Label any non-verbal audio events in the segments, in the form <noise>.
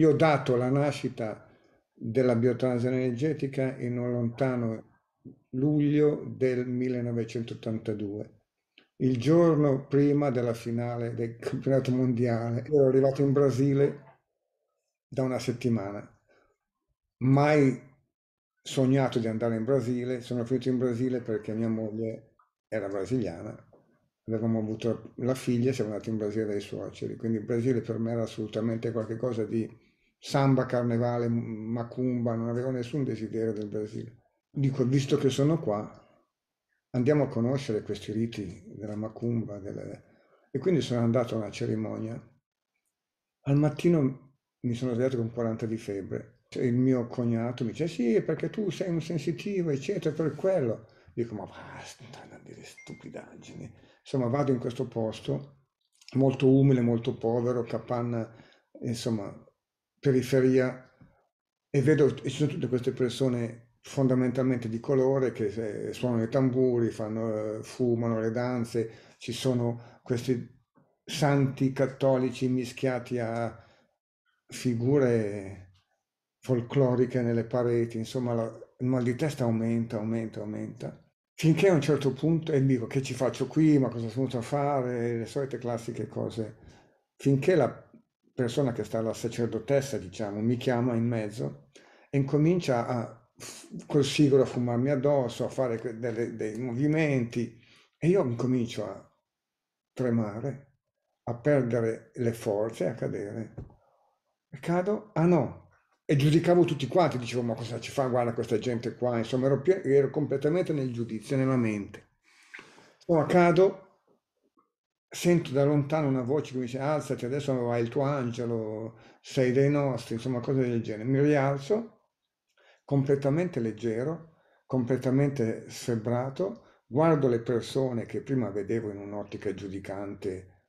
Io ho dato la nascita della biotrans energetica in un lontano luglio del 1982, il giorno prima della finale del campionato mondiale. Io ero arrivato in Brasile da una settimana, mai sognato di andare in Brasile, sono finito in Brasile perché mia moglie era brasiliana, avevamo avuto la figlia, siamo andati in Brasile dai suoceri, quindi il Brasile per me era assolutamente qualcosa di samba, carnevale, macumba, non avevo nessun desiderio del Brasile. Dico, visto che sono qua, andiamo a conoscere questi riti della macumba. Delle... E quindi sono andato a una cerimonia. Al mattino mi sono svegliato con 40 di febbre. Il mio cognato mi dice, sì, perché tu sei un sensitivo, eccetera, per quello. Dico, ma basta a dire stupidaggini. Insomma, vado in questo posto, molto umile, molto povero, capanna, insomma, periferia e vedo, ci sono tutte queste persone fondamentalmente di colore che eh, suonano i tamburi, fanno, eh, fumano le danze, ci sono questi santi cattolici mischiati a figure folcloriche nelle pareti, insomma la, il mal di testa aumenta, aumenta, aumenta, finché a un certo punto, e dico che ci faccio qui, ma cosa sono venuto a fare, le solite classiche cose, finché la persona che sta alla sacerdotessa, diciamo, mi chiama in mezzo e incomincia a, col sigaro a fumarmi addosso, a fare delle, dei movimenti e io incomincio a tremare, a perdere le forze, a cadere. E cado, ah no, e giudicavo tutti quanti, dicevo ma cosa ci fa, guarda questa gente qua, insomma ero, ero completamente nel giudizio, nella mente. Insomma cado sento da lontano una voce che mi dice alzati, adesso va il tuo angelo, sei dei nostri, insomma cose del genere. Mi rialzo, completamente leggero, completamente sembrato, guardo le persone che prima vedevo in un'ottica giudicante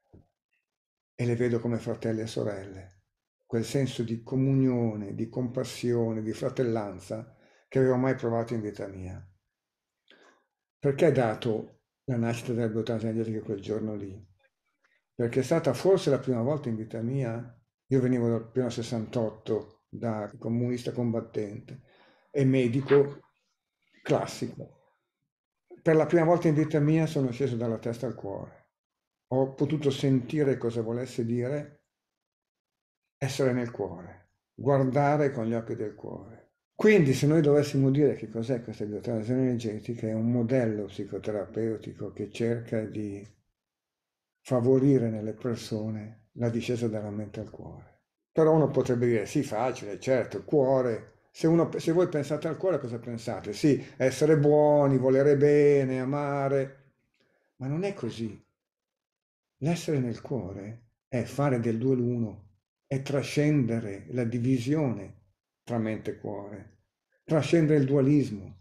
e le vedo come fratelli e sorelle. Quel senso di comunione, di compassione, di fratellanza che avevo mai provato in vita mia. Perché è dato la nascita della biotanza energetica quel giorno lì? perché è stata forse la prima volta in vita mia, io venivo dal piano 68 da comunista combattente e medico classico. Per la prima volta in vita mia sono sceso dalla testa al cuore. Ho potuto sentire cosa volesse dire essere nel cuore, guardare con gli occhi del cuore. Quindi se noi dovessimo dire che cos'è questa biotransfusione energetica, è un modello psicoterapeutico che cerca di favorire nelle persone la discesa dalla mente al cuore. Però uno potrebbe dire, sì, facile, certo, il cuore. Se, uno, se voi pensate al cuore, cosa pensate? Sì, essere buoni, volere bene, amare. Ma non è così. L'essere nel cuore è fare del due l'uno, è trascendere la divisione tra mente e cuore, trascendere il dualismo.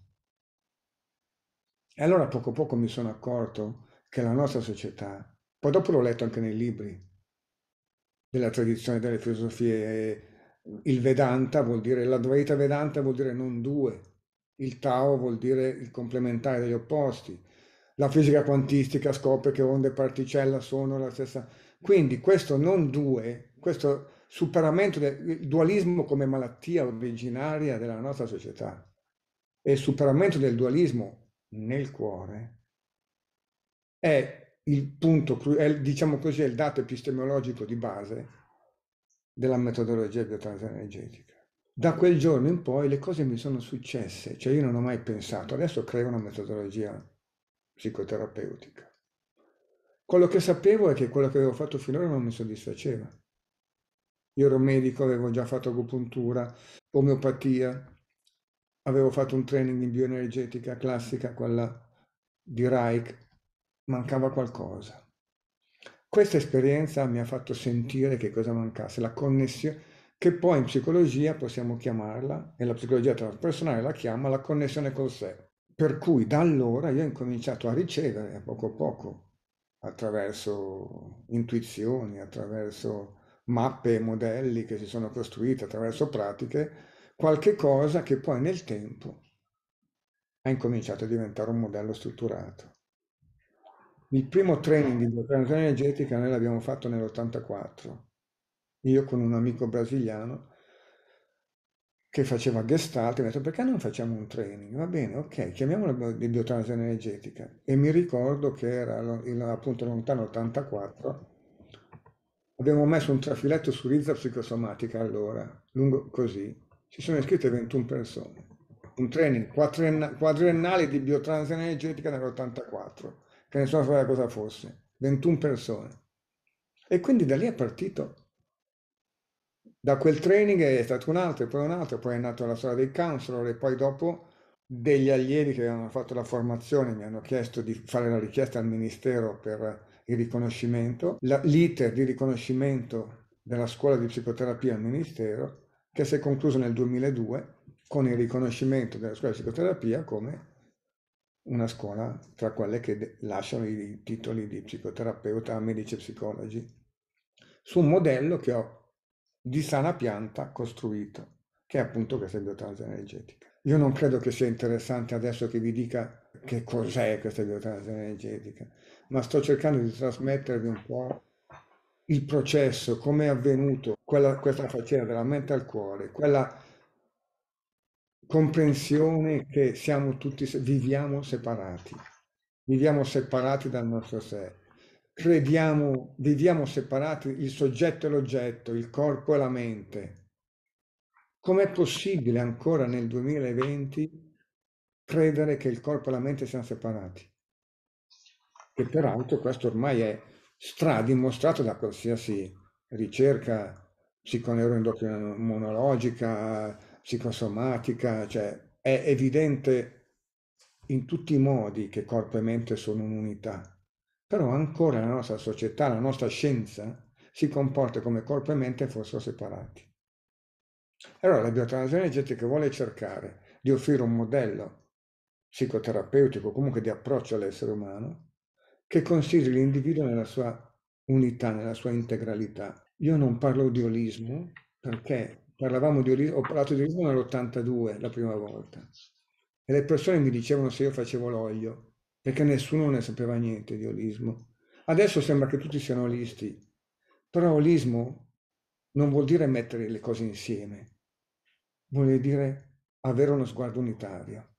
E allora poco a poco mi sono accorto che la nostra società poi dopo l'ho letto anche nei libri della tradizione delle filosofie. Il Vedanta vuol dire, la Dvaita Vedanta vuol dire non due, il Tao vuol dire il complementare degli opposti, la fisica quantistica scopre che onde e particella sono la stessa. Quindi questo non due, questo superamento del dualismo come malattia originaria della nostra società e il superamento del dualismo nel cuore è il punto, è, diciamo così, è il dato epistemologico di base della metodologia biotransenergetica. Da quel giorno in poi le cose mi sono successe, cioè io non ho mai pensato, adesso creo una metodologia psicoterapeutica. Quello che sapevo è che quello che avevo fatto finora non mi soddisfaceva. Io ero medico, avevo già fatto agopuntura, omeopatia, avevo fatto un training in bioenergetica classica, quella di Reich, mancava qualcosa. Questa esperienza mi ha fatto sentire che cosa mancasse, la connessione, che poi in psicologia possiamo chiamarla, e la psicologia transpersonale la chiama la connessione col sé. Per cui da allora io ho incominciato a ricevere a poco a poco, attraverso intuizioni, attraverso mappe e modelli che si sono costruite, attraverso pratiche, qualche cosa che poi nel tempo ha incominciato a diventare un modello strutturato. Il primo training di transizione energetica noi l'abbiamo fatto nell'84, io con un amico brasiliano che faceva gestalt, mi ha detto perché non facciamo un training? Va bene, ok, chiamiamola di biotransizione energetica. E mi ricordo che era appunto lontano 84, abbiamo messo un trafiletto su Rizza psicosomatica allora, lungo così, ci sono iscritte 21 persone. Un training quadriennale di biotransizione energetica nell'84 che nessuno sapeva cosa fosse, 21 persone. E quindi da lì è partito. Da quel training è stato un altro, e poi un altro, poi è nata la storia dei counselor e poi dopo degli allievi che avevano fatto la formazione mi hanno chiesto di fare la richiesta al Ministero per il riconoscimento, l'iter di riconoscimento della scuola di psicoterapia al Ministero che si è concluso nel 2002 con il riconoscimento della scuola di psicoterapia come una scuola tra quelle che lasciano i titoli di psicoterapeuta medici e psicologi, su un modello che ho di sana pianta costruito, che è appunto questa biotanza energetica. Io non credo che sia interessante adesso che vi dica che cos'è questa biotanza energetica, ma sto cercando di trasmettervi un po' il processo, come è avvenuto quella, questa faccenda della mente al cuore, quella comprensione che siamo tutti, viviamo separati, viviamo separati dal nostro sé, crediamo, viviamo separati il soggetto e l'oggetto, il corpo e la mente. Com'è possibile ancora nel 2020 credere che il corpo e la mente siano separati? E peraltro questo ormai è stradimostrato da qualsiasi ricerca psiconeuroendocrinologica, psicosomatica, cioè è evidente in tutti i modi che corpo e mente sono un'unità, però ancora la nostra società, la nostra scienza si comporta come corpo e mente fossero separati. Allora la biotransfusione energetica vuole cercare di offrire un modello psicoterapeutico, comunque di approccio all'essere umano, che consideri l'individuo nella sua unità, nella sua integralità. Io non parlo di olismo perché parlavamo di ho parlato di origine nell'82 la prima volta e le persone mi dicevano se io facevo l'olio perché nessuno ne sapeva niente di olismo adesso sembra che tutti siano olisti però olismo non vuol dire mettere le cose insieme vuol dire avere uno sguardo unitario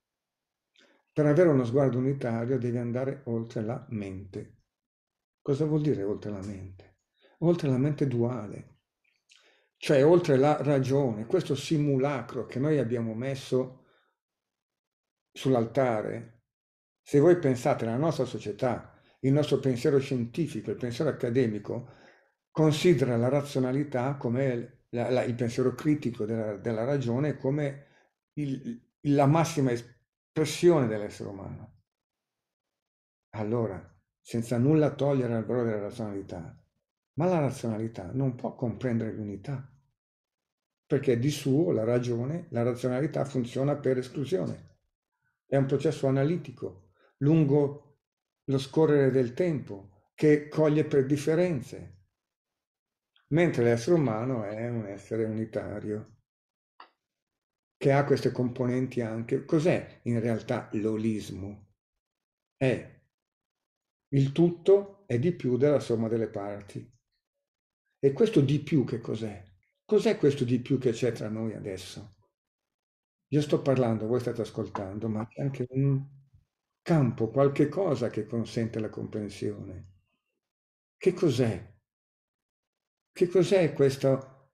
per avere uno sguardo unitario devi andare oltre la mente cosa vuol dire oltre la mente oltre la mente duale cioè, oltre la ragione, questo simulacro che noi abbiamo messo sull'altare, se voi pensate alla nostra società, il nostro pensiero scientifico, il pensiero accademico, considera la razionalità come la, la, il pensiero critico della, della ragione, come il, la massima espressione dell'essere umano. Allora, senza nulla togliere al valore della razionalità, ma la razionalità non può comprendere l'unità perché di suo la ragione, la razionalità funziona per esclusione. È un processo analitico lungo lo scorrere del tempo che coglie per differenze, mentre l'essere umano è un essere unitario che ha queste componenti anche. Cos'è in realtà l'olismo? È il tutto è di più della somma delle parti. E questo di più che cos'è? Cos'è questo di più che c'è tra noi adesso? Io sto parlando, voi state ascoltando, ma c'è anche un campo, qualche cosa che consente la comprensione. Che cos'è? Che cos'è questa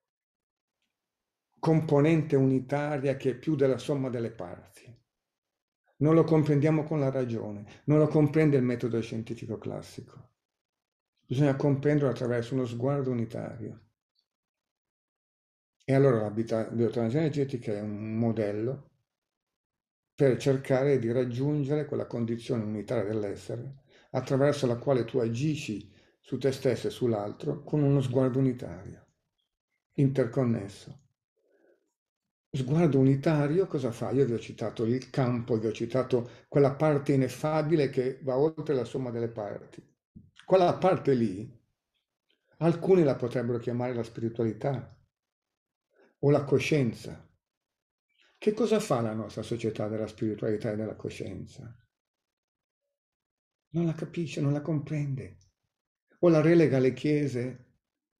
componente unitaria che è più della somma delle parti? Non lo comprendiamo con la ragione, non lo comprende il metodo scientifico classico. Bisogna comprenderlo attraverso uno sguardo unitario e allora la biotransformazione energetica è un modello per cercare di raggiungere quella condizione unitaria dell'essere attraverso la quale tu agisci su te stesso e sull'altro con uno sguardo unitario, interconnesso. Sguardo unitario cosa fa? Io vi ho citato il campo, vi ho citato quella parte ineffabile che va oltre la somma delle parti. Quella parte lì, alcuni la potrebbero chiamare la spiritualità, o la coscienza. Che cosa fa la nostra società della spiritualità e della coscienza? Non la capisce, non la comprende, o la relega alle chiese,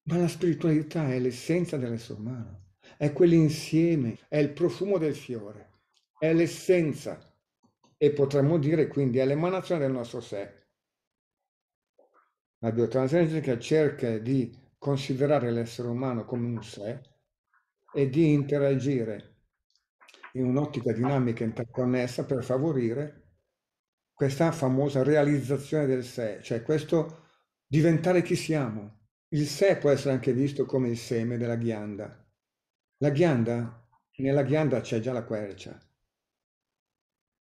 ma la spiritualità è l'essenza dell'essere umano, è quell'insieme, è il profumo del fiore, è l'essenza e potremmo dire quindi è l'emanazione del nostro sé. La biotransgenica cerca di considerare l'essere umano come un sé e di interagire in un'ottica dinamica interconnessa per favorire questa famosa realizzazione del sé, cioè questo diventare chi siamo. Il sé può essere anche visto come il seme della ghianda. La ghianda, nella ghianda c'è già la quercia,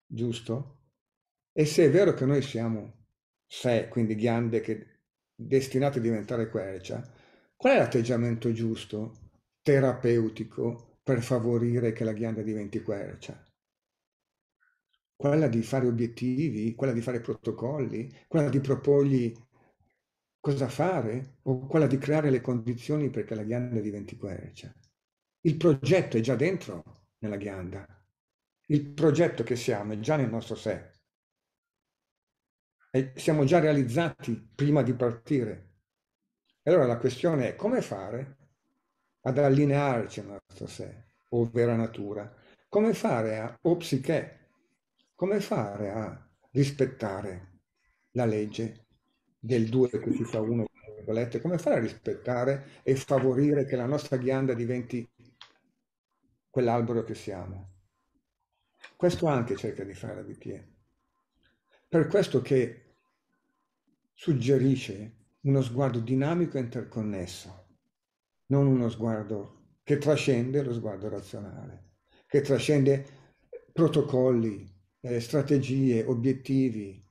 giusto? E se è vero che noi siamo sé, quindi ghiande che destinate a diventare quercia, qual è l'atteggiamento giusto terapeutico per favorire che la ghianda diventi quercia. Quella di fare obiettivi, quella di fare protocolli, quella di proporgli cosa fare o quella di creare le condizioni perché la ghianda diventi quercia. Il progetto è già dentro nella ghianda. Il progetto che siamo è già nel nostro sé. E siamo già realizzati prima di partire. E allora la questione è come fare ad allinearci al nostro sé, o vera natura, come fare a, o psiche, come fare a rispettare la legge del 2 che si fa uno, come fare a rispettare e favorire che la nostra ghianda diventi quell'albero che siamo. Questo anche cerca di fare la BTE. Per questo che suggerisce uno sguardo dinamico e interconnesso non uno sguardo che trascende lo sguardo razionale, che trascende protocolli, eh, strategie, obiettivi,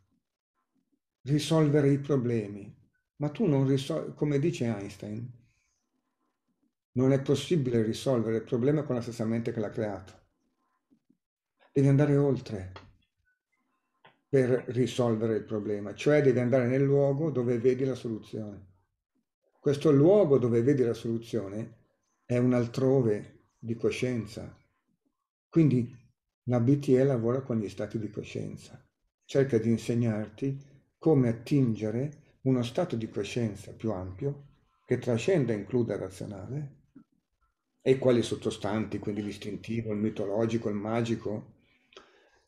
risolvere i problemi. Ma tu non risolvi, come dice Einstein, non è possibile risolvere il problema con la stessa mente che l'ha creato. Devi andare oltre per risolvere il problema, cioè devi andare nel luogo dove vedi la soluzione. Questo luogo dove vedi la soluzione è un altrove di coscienza. Quindi la BTE lavora con gli stati di coscienza, cerca di insegnarti come attingere uno stato di coscienza più ampio che trascenda e includa il razionale e quali sottostanti, quindi l'istintivo, il mitologico, il magico,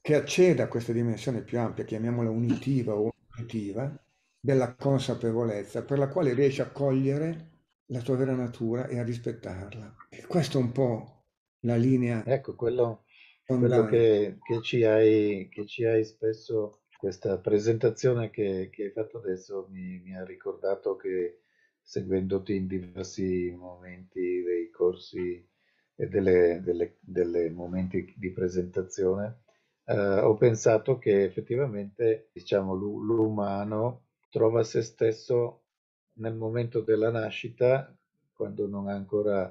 che acceda a questa dimensione più ampia, chiamiamola unitiva o intuitiva, della consapevolezza per la quale riesci a cogliere la tua vera natura e a rispettarla. E questa è un po' la linea. Ecco, quello, quello che, che, ci hai, che ci hai spesso, questa presentazione che, che hai fatto adesso mi, mi ha ricordato che seguendoti in diversi momenti dei corsi e delle, delle, delle momenti di presentazione, eh, ho pensato che effettivamente diciamo, l'umano trova se stesso nel momento della nascita, quando non ha ancora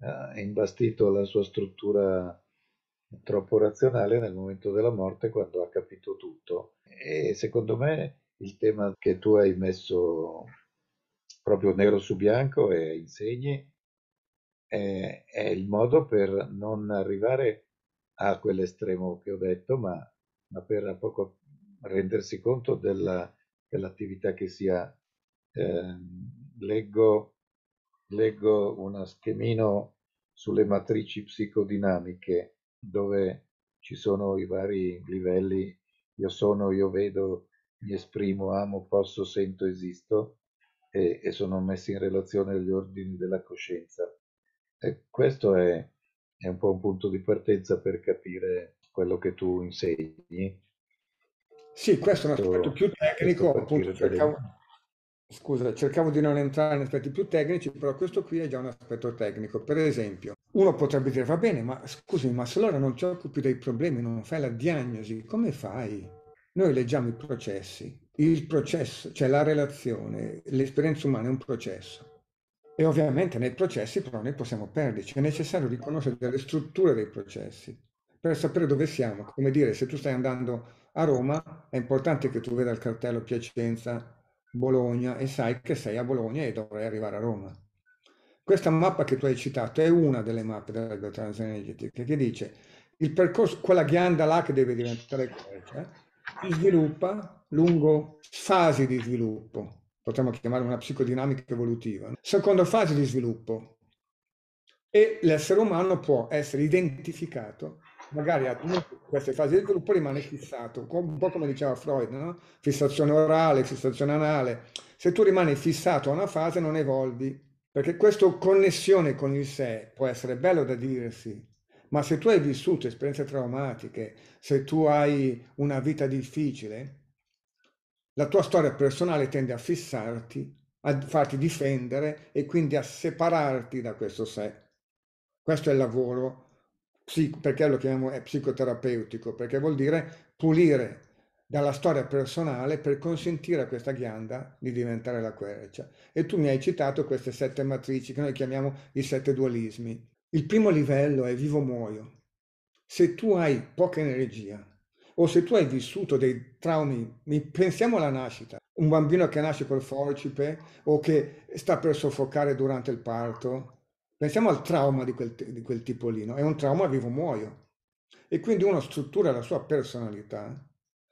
eh, imbastito la sua struttura troppo razionale, nel momento della morte, quando ha capito tutto. E secondo me il tema che tu hai messo proprio nero su bianco e insegni è, è il modo per non arrivare a quell'estremo che ho detto, ma, ma per a poco rendersi conto della l'attività che sia. Eh, leggo, leggo uno schemino sulle matrici psicodinamiche dove ci sono i vari livelli, io sono, io vedo, mi esprimo, amo, posso, sento, esisto e, e sono messi in relazione agli ordini della coscienza. E questo è, è un po' un punto di partenza per capire quello che tu insegni sì, questo è un aspetto più tecnico, appunto cercavo, scusa, cercavo di non entrare in aspetti più tecnici, però questo qui è già un aspetto tecnico. Per esempio, uno potrebbe dire, va bene, ma scusami, ma se allora non ti occupi dei problemi, non fai la diagnosi, come fai? Noi leggiamo i processi, il processo, cioè la relazione, l'esperienza umana è un processo. E ovviamente nei processi però noi possiamo perderci, cioè è necessario riconoscere le strutture dei processi per sapere dove siamo. Come dire, se tu stai andando a Roma, è importante che tu veda il cartello Piacenza, Bologna e sai che sei a Bologna e dovrai arrivare a Roma. Questa mappa che tu hai citato è una delle mappe della biotransienergetica che dice il percorso, quella ghianda là che deve diventare cioè, si sviluppa lungo fasi di sviluppo, potremmo chiamare una psicodinamica evolutiva, secondo fase di sviluppo. E l'essere umano può essere identificato magari a una queste fasi del gruppo rimane fissato, un po' come diceva Freud, no? fissazione orale, fissazione anale. Se tu rimani fissato a una fase non evolvi, perché questa connessione con il sé può essere bello da dirsi, ma se tu hai vissuto esperienze traumatiche, se tu hai una vita difficile, la tua storia personale tende a fissarti, a farti difendere e quindi a separarti da questo sé. Questo è il lavoro perché lo chiamiamo è psicoterapeutico? Perché vuol dire pulire dalla storia personale per consentire a questa ghianda di diventare la quercia. E tu mi hai citato queste sette matrici che noi chiamiamo i sette dualismi. Il primo livello è vivo-muoio. Se tu hai poca energia o se tu hai vissuto dei traumi, pensiamo alla nascita, un bambino che nasce col forcipe o che sta per soffocare durante il parto Pensiamo al trauma di quel, di quel tipo lì, no? È un trauma vivo muoio. E quindi uno struttura la sua personalità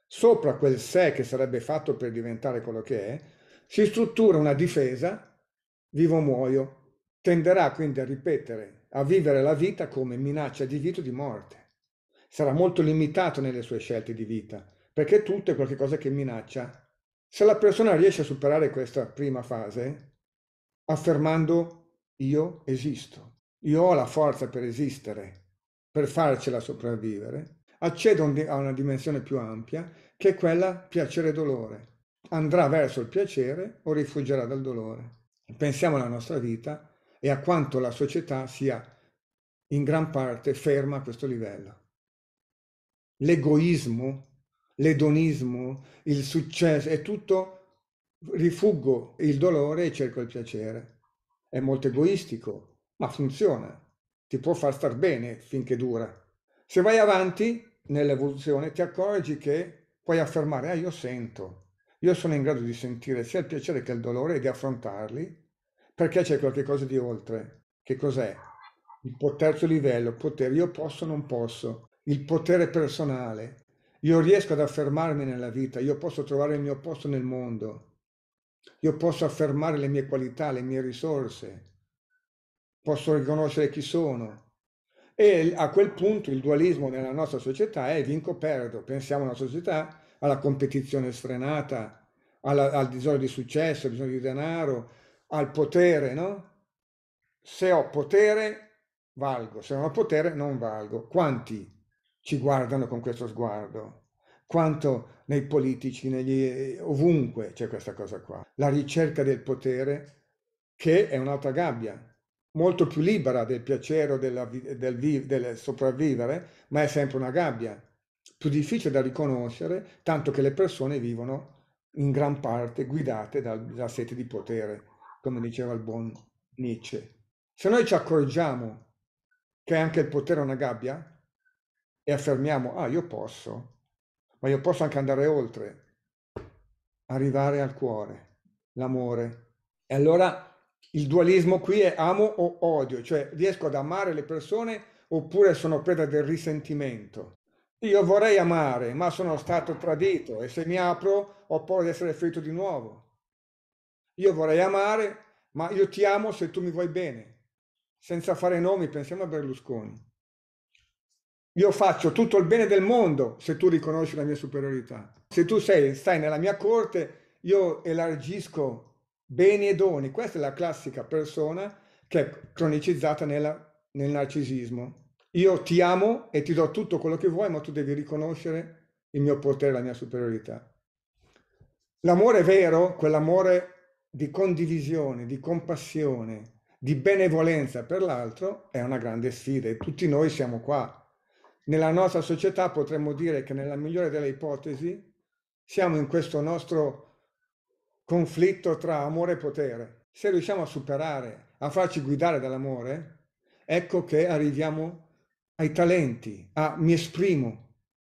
sopra quel sé che sarebbe fatto per diventare quello che è, si struttura una difesa vivo muoio. Tenderà quindi a ripetere, a vivere la vita come minaccia di vita o di morte. Sarà molto limitato nelle sue scelte di vita, perché tutto è qualcosa che minaccia. Se la persona riesce a superare questa prima fase, affermando io esisto, io ho la forza per esistere, per farcela sopravvivere, accedo a una dimensione più ampia che è quella piacere-dolore. Andrà verso il piacere o rifuggerà dal dolore. Pensiamo alla nostra vita e a quanto la società sia in gran parte ferma a questo livello. L'egoismo, l'edonismo, il successo, è tutto rifuggo il dolore e cerco il piacere è molto egoistico, ma funziona, ti può far star bene finché dura. Se vai avanti nell'evoluzione ti accorgi che puoi affermare, ah io sento, io sono in grado di sentire sia il piacere che il dolore e di affrontarli, perché c'è qualcosa di oltre. Che cos'è? Il terzo livello, potere, io posso, non posso, il potere personale. Io riesco ad affermarmi nella vita, io posso trovare il mio posto nel mondo, io posso affermare le mie qualità, le mie risorse, posso riconoscere chi sono. E a quel punto il dualismo nella nostra società è vinco-perdo. Pensiamo alla società, alla competizione sfrenata, alla, al bisogno di successo, al bisogno di denaro, al potere, no? Se ho potere, valgo. Se non ho potere, non valgo. Quanti ci guardano con questo sguardo? quanto nei politici, negli, ovunque c'è questa cosa qua. La ricerca del potere, che è un'altra gabbia, molto più libera del piacere o della, del, del sopravvivere, ma è sempre una gabbia, più difficile da riconoscere, tanto che le persone vivono in gran parte guidate dal, dalla sete di potere, come diceva il buon Nietzsche. Se noi ci accorgiamo che anche il potere è una gabbia e affermiamo, ah, io posso, ma io posso anche andare oltre, arrivare al cuore, l'amore. E allora il dualismo qui è amo o odio, cioè riesco ad amare le persone oppure sono preda del risentimento. Io vorrei amare, ma sono stato tradito e se mi apro ho paura di essere ferito di nuovo. Io vorrei amare, ma io ti amo se tu mi vuoi bene. Senza fare nomi, pensiamo a Berlusconi. Io faccio tutto il bene del mondo se tu riconosci la mia superiorità. Se tu sei, stai nella mia corte, io elargisco beni e doni. Questa è la classica persona che è cronicizzata nella, nel narcisismo. Io ti amo e ti do tutto quello che vuoi, ma tu devi riconoscere il mio potere, la mia superiorità. L'amore vero, quell'amore di condivisione, di compassione, di benevolenza per l'altro, è una grande sfida e tutti noi siamo qua nella nostra società potremmo dire che nella migliore delle ipotesi siamo in questo nostro conflitto tra amore e potere. Se riusciamo a superare, a farci guidare dall'amore, ecco che arriviamo ai talenti, a mi esprimo,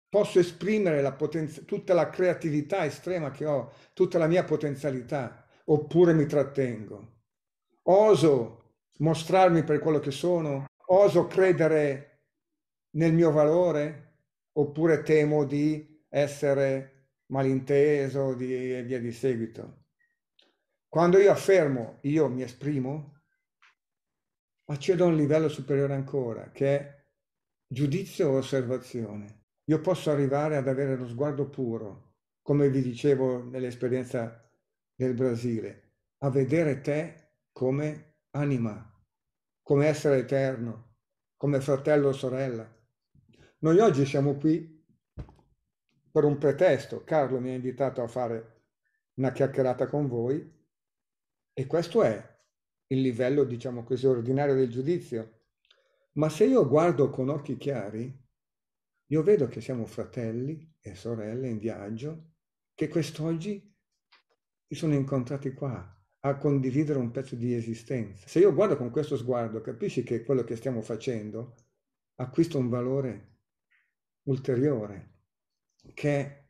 posso esprimere la potenza- tutta la creatività estrema che ho, tutta la mia potenzialità, oppure mi trattengo. Oso mostrarmi per quello che sono, oso credere nel mio valore oppure temo di essere malinteso di, e via di seguito. Quando io affermo, io mi esprimo, accedo a un livello superiore ancora, che è giudizio o osservazione. Io posso arrivare ad avere lo sguardo puro, come vi dicevo nell'esperienza del Brasile, a vedere te come anima, come essere eterno, come fratello o sorella, noi oggi siamo qui per un pretesto. Carlo mi ha invitato a fare una chiacchierata con voi e questo è il livello, diciamo così, ordinario del giudizio. Ma se io guardo con occhi chiari, io vedo che siamo fratelli e sorelle in viaggio che quest'oggi si sono incontrati qua a condividere un pezzo di esistenza. Se io guardo con questo sguardo, capisci che quello che stiamo facendo acquista un valore ulteriore, che,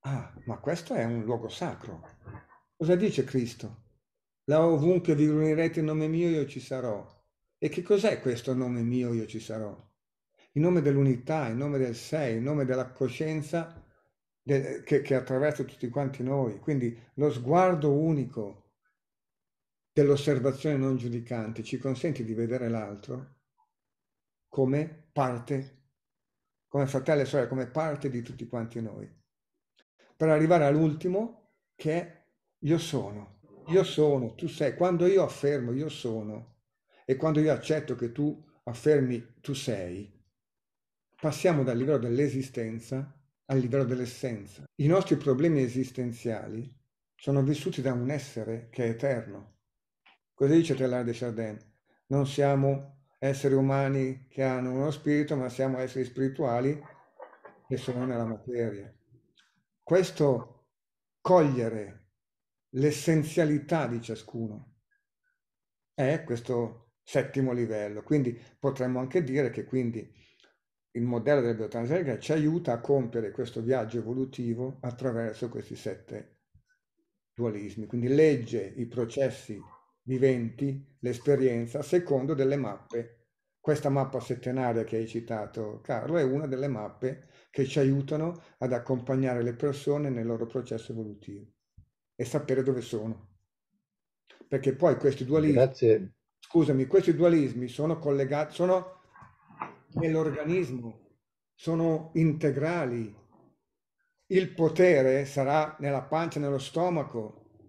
ah, ma questo è un luogo sacro. Cosa dice Cristo? Là ovunque vi riunirete in nome mio io ci sarò. E che cos'è questo nome mio io ci sarò? In nome dell'unità, in nome del sé, in nome della coscienza del, che, che attraversa tutti quanti noi. Quindi lo sguardo unico dell'osservazione non giudicante ci consente di vedere l'altro come parte come fratelli e sorelle, come parte di tutti quanti noi. Per arrivare all'ultimo che è io sono, io sono, tu sei. Quando io affermo io sono e quando io accetto che tu affermi tu sei, passiamo dal livello dell'esistenza al livello dell'essenza. I nostri problemi esistenziali sono vissuti da un essere che è eterno. Cosa dice Teilhard de Chardin? Non siamo esseri umani che hanno uno spirito, ma siamo esseri spirituali che sono nella materia. Questo cogliere l'essenzialità di ciascuno è questo settimo livello. Quindi potremmo anche dire che quindi il modello della biotransgenica ci aiuta a compiere questo viaggio evolutivo attraverso questi sette dualismi. Quindi legge i processi viventi, l'esperienza, secondo delle mappe questa mappa settenale che hai citato, Carlo, è una delle mappe che ci aiutano ad accompagnare le persone nel loro processo evolutivo e sapere dove sono. Perché poi questi dualismi, Grazie. scusami, questi dualismi sono collegati, sono nell'organismo, sono integrali. Il potere sarà nella pancia, nello stomaco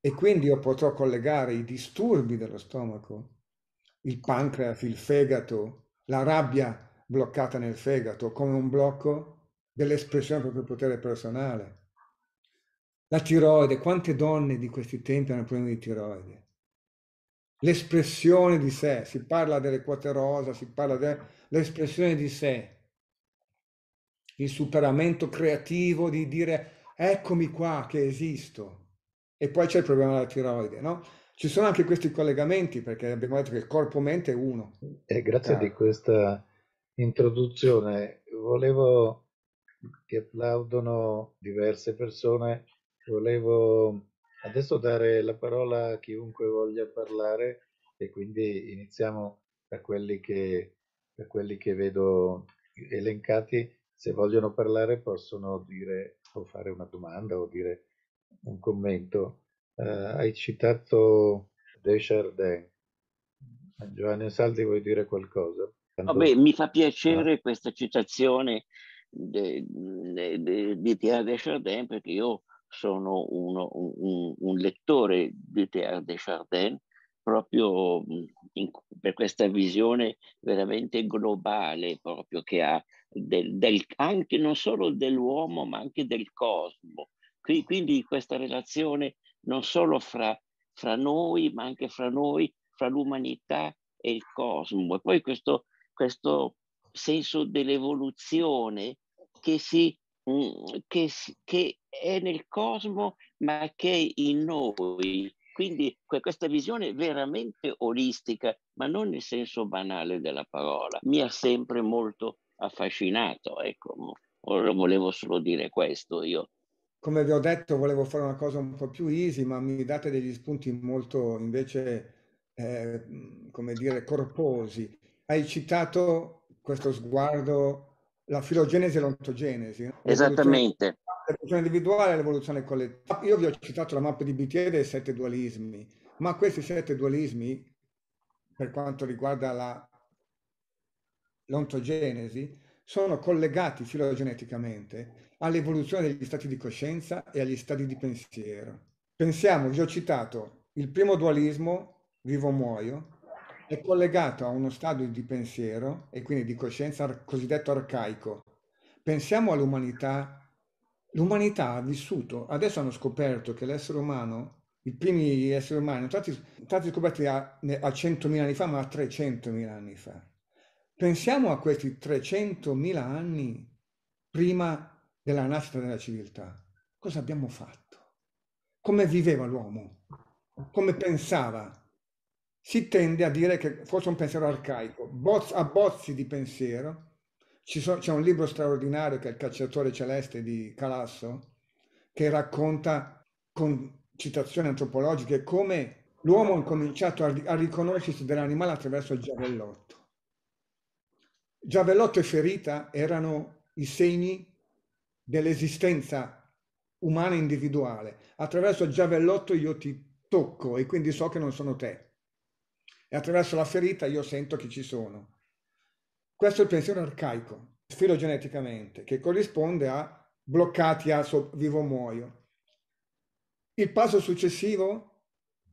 e quindi io potrò collegare i disturbi dello stomaco il pancreas, il fegato, la rabbia bloccata nel fegato come un blocco dell'espressione del proprio potere personale. La tiroide, quante donne di questi tempi hanno problemi di tiroide? L'espressione di sé, si parla delle quote rosa, si parla dell'espressione di sé, il superamento creativo di dire eccomi qua che esisto. E poi c'è il problema della tiroide, no? Ci sono anche questi collegamenti perché abbiamo detto che il corpo-mente è uno. Eh, grazie ah. di questa introduzione. Volevo, ti applaudono diverse persone, volevo adesso dare la parola a chiunque voglia parlare e quindi iniziamo da quelli che, da quelli che vedo elencati. Se vogliono parlare possono dire o fare una domanda o dire un commento eh, hai citato Desjardins. Giovanni Saldi vuoi dire qualcosa? Tanto... Vabbè, mi fa piacere ah. questa citazione di Teilhard de perché io sono uno, un, un, lettore di Teilhard de proprio in, per questa visione veramente globale proprio che ha del, del, anche non solo dell'uomo ma anche del cosmo. Quindi questa relazione non solo fra, fra noi, ma anche fra noi, fra l'umanità e il cosmo. E poi questo, questo senso dell'evoluzione che, si, mm, che, che è nel cosmo, ma che è in noi. Quindi questa visione veramente olistica, ma non nel senso banale della parola, mi ha sempre molto affascinato. Ecco, volevo solo dire questo io come vi ho detto volevo fare una cosa un po' più easy, ma mi date degli spunti molto invece, eh, come dire, corposi. Hai citato questo sguardo, la filogenesi e l'ontogenesi. Esattamente. L'evoluzione individuale e l'evoluzione collettiva. Io vi ho citato la mappa di BTE dei sette dualismi, ma questi sette dualismi, per quanto riguarda la l'ontogenesi, sono collegati filogeneticamente all'evoluzione degli stati di coscienza e agli stati di pensiero. Pensiamo, vi ho citato, il primo dualismo, vivo-muoio, è collegato a uno stato di pensiero e quindi di coscienza cosiddetto arcaico. Pensiamo all'umanità. L'umanità ha vissuto, adesso hanno scoperto che l'essere umano i primi esseri umani sono stati, stati scoperti a, a 100.000 anni fa, ma a 300.000 anni fa. Pensiamo a questi 300.000 anni prima della nascita della civiltà. Cosa abbiamo fatto? Come viveva l'uomo? Come pensava? Si tende a dire che fosse un pensiero arcaico, Boz, a bozzi di pensiero. So, c'è un libro straordinario che è Il cacciatore celeste di Calasso, che racconta con citazioni antropologiche come l'uomo ha cominciato a, a riconoscersi dell'animale attraverso il giavellotto Giavellotto e ferita erano i segni dell'esistenza umana individuale. Attraverso il giavellotto io ti tocco e quindi so che non sono te. E attraverso la ferita io sento che ci sono. Questo è il pensiero arcaico, filogeneticamente, che corrisponde a bloccati a so, vivo muoio. Il passo successivo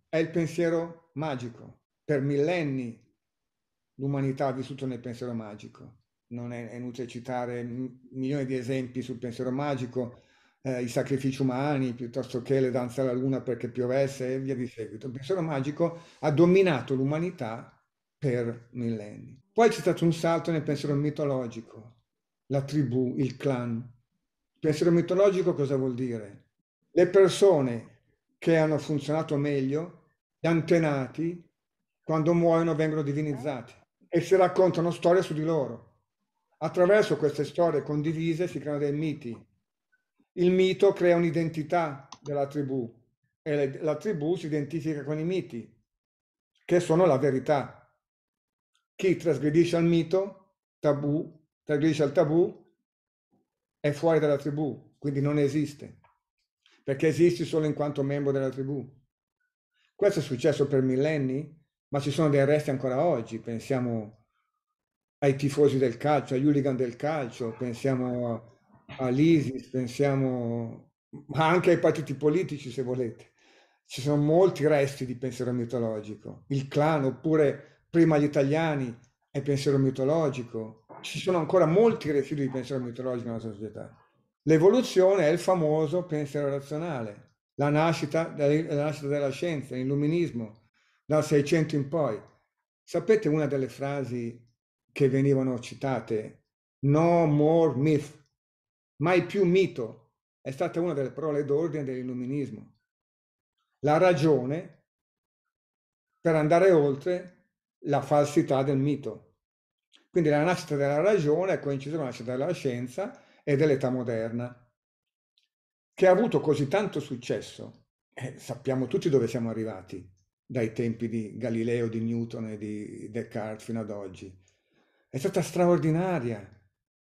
è il pensiero magico. Per millenni l'umanità ha vissuto nel pensiero magico. Non è, è inutile citare milioni di esempi sul pensiero magico, eh, i sacrifici umani piuttosto che le danze alla luna perché piovesse e via di seguito. Il pensiero magico ha dominato l'umanità per millenni. Poi c'è stato un salto nel pensiero mitologico, la tribù, il clan. Il pensiero mitologico cosa vuol dire? Le persone che hanno funzionato meglio, gli antenati, quando muoiono vengono divinizzati e si raccontano storie su di loro. Attraverso queste storie condivise si creano dei miti. Il mito crea un'identità della tribù e la tribù si identifica con i miti, che sono la verità. Chi trasgredisce al mito, tabù, trasgredisce al tabù, è fuori dalla tribù, quindi non esiste, perché esisti solo in quanto membro della tribù. Questo è successo per millenni ma ci sono dei resti ancora oggi, pensiamo ai tifosi del calcio, agli hooligan del calcio, pensiamo all'ISIS, pensiamo ma anche ai partiti politici se volete. Ci sono molti resti di pensiero mitologico, il clan oppure prima gli italiani è pensiero mitologico, ci sono ancora molti residui di pensiero mitologico nella società. L'evoluzione è il famoso pensiero razionale, la nascita, la nascita della scienza, l'illuminismo, dal 600 in poi. Sapete una delle frasi che venivano citate? No more myth, mai più mito, è stata una delle parole d'ordine dell'illuminismo. La ragione per andare oltre la falsità del mito. Quindi la nascita della ragione è coincisa con la nascita della scienza e dell'età moderna, che ha avuto così tanto successo. Eh, sappiamo tutti dove siamo arrivati dai tempi di Galileo, di Newton e di Descartes fino ad oggi. È stata straordinaria.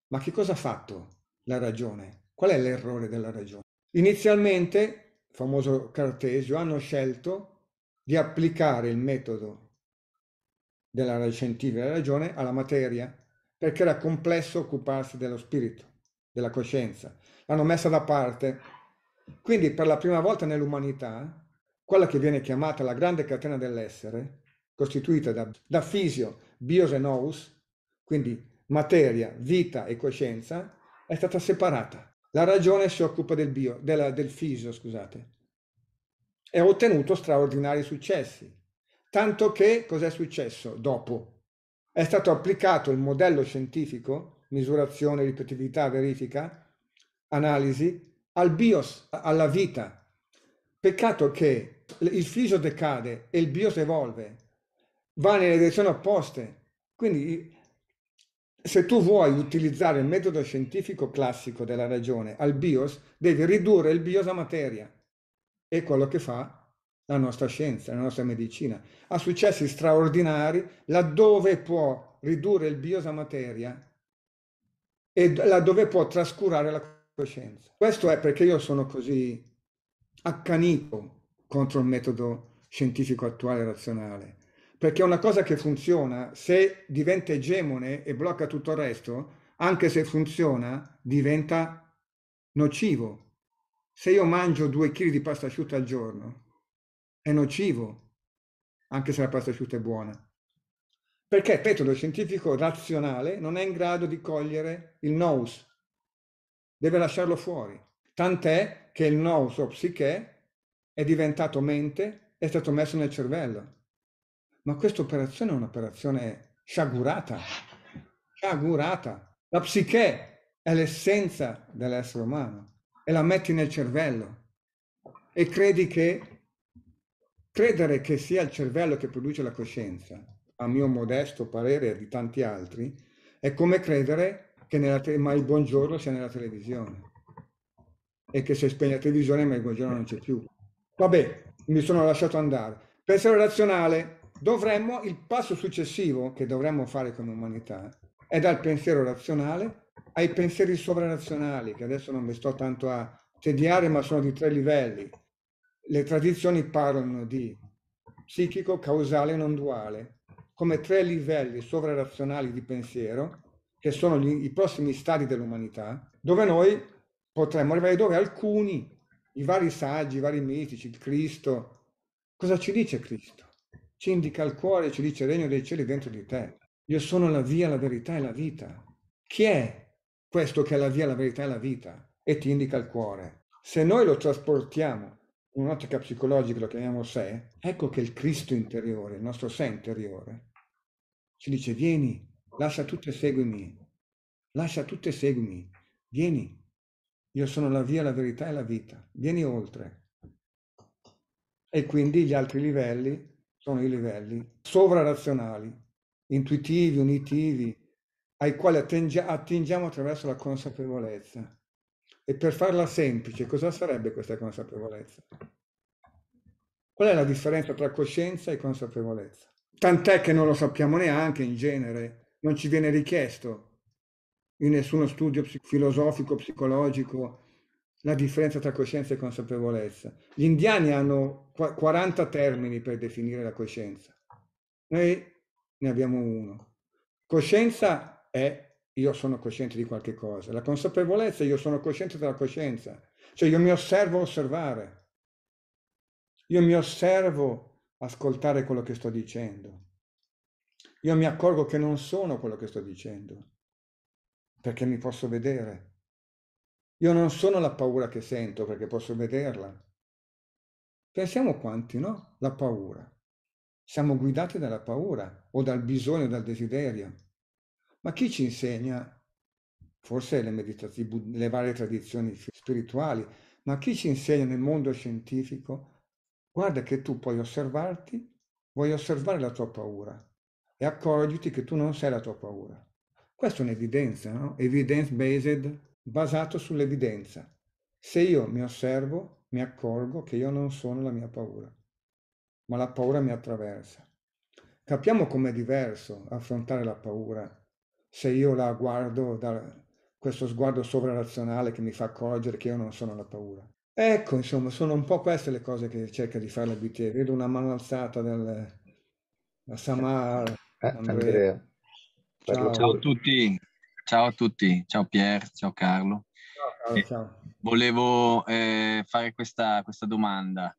Ma che cosa ha fatto la ragione? Qual è l'errore della ragione? Inizialmente, famoso Cartesio, hanno scelto di applicare il metodo della scientifica della ragione alla materia, perché era complesso occuparsi dello spirito, della coscienza. L'hanno messa da parte. Quindi per la prima volta nell'umanità quella che viene chiamata la grande catena dell'essere, costituita da, da fisio, bios e nous, quindi materia, vita e coscienza, è stata separata. La ragione si occupa del, bio, della, del fisio, scusate, e ha ottenuto straordinari successi. Tanto che cos'è successo dopo? È stato applicato il modello scientifico, misurazione, ripetitività, verifica, analisi, al bios, alla vita. Peccato che il fisio decade e il bios evolve, va nelle direzioni opposte. Quindi se tu vuoi utilizzare il metodo scientifico classico della ragione al bios, devi ridurre il bios a materia. È quello che fa la nostra scienza, la nostra medicina. Ha successi straordinari laddove può ridurre il bios a materia e laddove può trascurare la coscienza. Questo è perché io sono così accanito contro il metodo scientifico attuale razionale. Perché una cosa che funziona, se diventa egemone e blocca tutto il resto, anche se funziona, diventa nocivo. Se io mangio due kg di pasta asciutta al giorno, è nocivo, anche se la pasta asciutta è buona. Perché il metodo scientifico razionale non è in grado di cogliere il nous, deve lasciarlo fuori. Tant'è che il nous o psiche è diventato mente, è stato messo nel cervello. Ma questa operazione è un'operazione sciagurata, sciagurata. La psiche è l'essenza dell'essere umano e la metti nel cervello e credi che credere che sia il cervello che produce la coscienza, a mio modesto parere e di tanti altri, è come credere che nella te- ma il buongiorno sia nella televisione e che se spegne la televisione ma il buongiorno non c'è più. Vabbè, mi sono lasciato andare. Pensiero razionale. Dovremmo, il passo successivo che dovremmo fare come umanità è dal pensiero razionale ai pensieri sovranazionali, che adesso non mi sto tanto a tediare, ma sono di tre livelli. Le tradizioni parlano di psichico, causale e non duale, come tre livelli sovranazionali di pensiero, che sono gli, i prossimi stadi dell'umanità, dove noi potremmo arrivare, dove alcuni i vari saggi, i vari mitici, il Cristo. Cosa ci dice Cristo? Ci indica il cuore, ci dice il regno dei cieli dentro di te. Io sono la via, la verità e la vita. Chi è questo che è la via, la verità e la vita? E ti indica il cuore. Se noi lo trasportiamo in un'ottica psicologica, lo chiamiamo sé, ecco che il Cristo interiore, il nostro sé interiore, ci dice vieni, lascia tutto e seguimi, lascia tutto e seguimi, vieni, io sono la via, la verità e la vita. Vieni oltre. E quindi gli altri livelli sono i livelli sovrarazionali, intuitivi, unitivi, ai quali attingiamo attraverso la consapevolezza. E per farla semplice, cosa sarebbe questa consapevolezza? Qual è la differenza tra coscienza e consapevolezza? Tant'è che non lo sappiamo neanche in genere, non ci viene richiesto in nessuno studio psico filosofico, psicologico, la differenza tra coscienza e consapevolezza. Gli indiani hanno 40 termini per definire la coscienza. Noi ne abbiamo uno. Coscienza è io sono cosciente di qualche cosa. La consapevolezza è io sono cosciente della coscienza. Cioè io mi osservo osservare. Io mi osservo ascoltare quello che sto dicendo. Io mi accorgo che non sono quello che sto dicendo perché mi posso vedere. Io non sono la paura che sento perché posso vederla. Pensiamo quanti, no? La paura. Siamo guidati dalla paura o dal bisogno, dal desiderio. Ma chi ci insegna, forse le, le varie tradizioni spirituali, ma chi ci insegna nel mondo scientifico, guarda che tu puoi osservarti, vuoi osservare la tua paura e accorgiti che tu non sei la tua paura. Questa è un'evidenza, no? evidence-based, basato sull'evidenza. Se io mi osservo, mi accorgo che io non sono la mia paura, ma la paura mi attraversa. Capiamo com'è diverso affrontare la paura se io la guardo da questo sguardo sovrarazionale che mi fa accorgere che io non sono la paura. Ecco, insomma, sono un po' queste le cose che cerca di fare la BT. Vedo una mano alzata del Samar. Eh, Andrea. Andrea. Ciao. ciao. a tutti, ciao a tutti, ciao Pier, ciao Carlo. Ciao, ciao, eh, ciao. Volevo eh, fare questa, questa, domanda.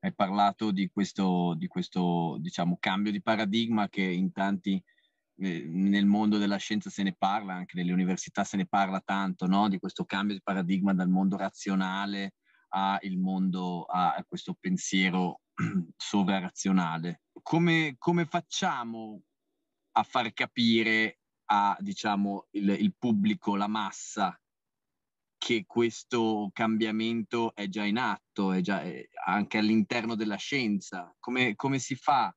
Hai parlato di questo, di questo diciamo, cambio di paradigma che in tanti eh, nel mondo della scienza se ne parla, anche nelle università se ne parla tanto, no? di questo cambio di paradigma dal mondo razionale al mondo, a questo pensiero <clears throat> sovrarazionale. Come, come facciamo a far capire a, diciamo, il, il pubblico, la massa, che questo cambiamento è già in atto, è già è anche all'interno della scienza. Come, come si fa